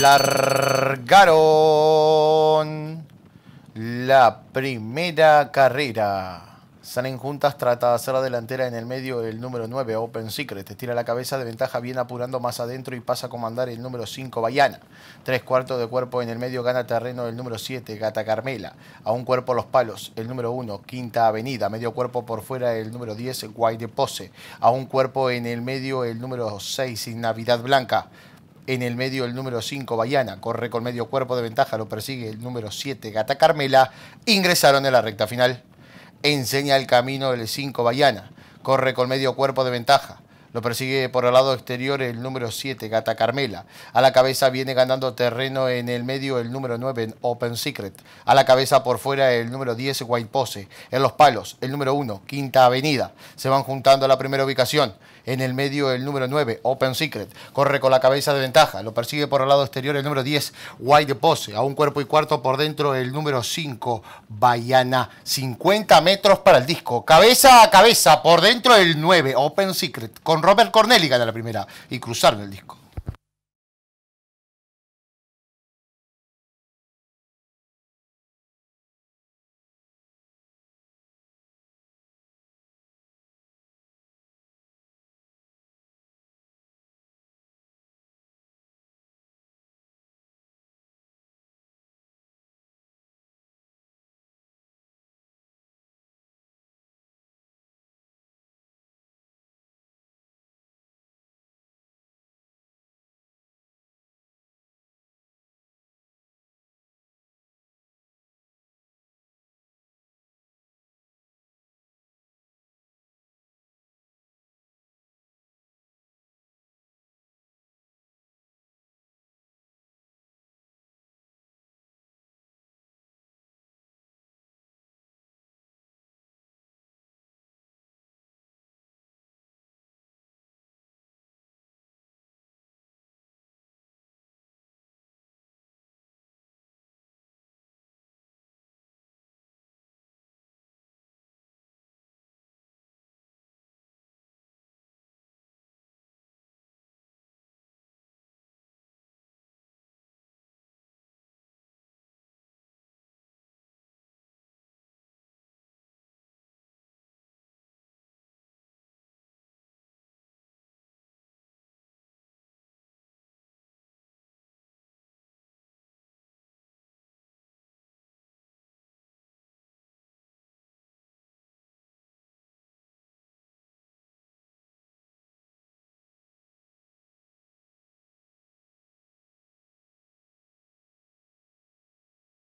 Largaron la primera carrera. Salen juntas, trata de hacer la delantera en el medio el número 9, Open Secret. Estira la cabeza de ventaja, viene apurando más adentro y pasa a comandar el número 5, Bayana. Tres cuartos de cuerpo en el medio, gana terreno el número 7, Gata Carmela. A un cuerpo los palos, el número 1, Quinta Avenida. Medio cuerpo por fuera el número 10, Guay de Pose. A un cuerpo en el medio el número 6, Navidad Blanca. En el medio el número 5, Bayana, corre con medio cuerpo de ventaja, lo persigue el número 7, Gata Carmela. Ingresaron en la recta final. Enseña el camino el 5, Bayana, corre con medio cuerpo de ventaja. Lo persigue por el lado exterior el número 7, Gata Carmela. A la cabeza viene ganando terreno en el medio el número 9, Open Secret. A la cabeza por fuera el número 10, White Pose. En los palos, el número 1, Quinta Avenida. Se van juntando a la primera ubicación en el medio el número 9, Open Secret. Corre con la cabeza de ventaja, lo persigue por el lado exterior el número 10, White Pose. A un cuerpo y cuarto por dentro el número 5, Bayana. 50 metros para el disco, cabeza a cabeza, por dentro el 9, Open Secret. Con Robert Corneli gana la primera y cruzaron el disco.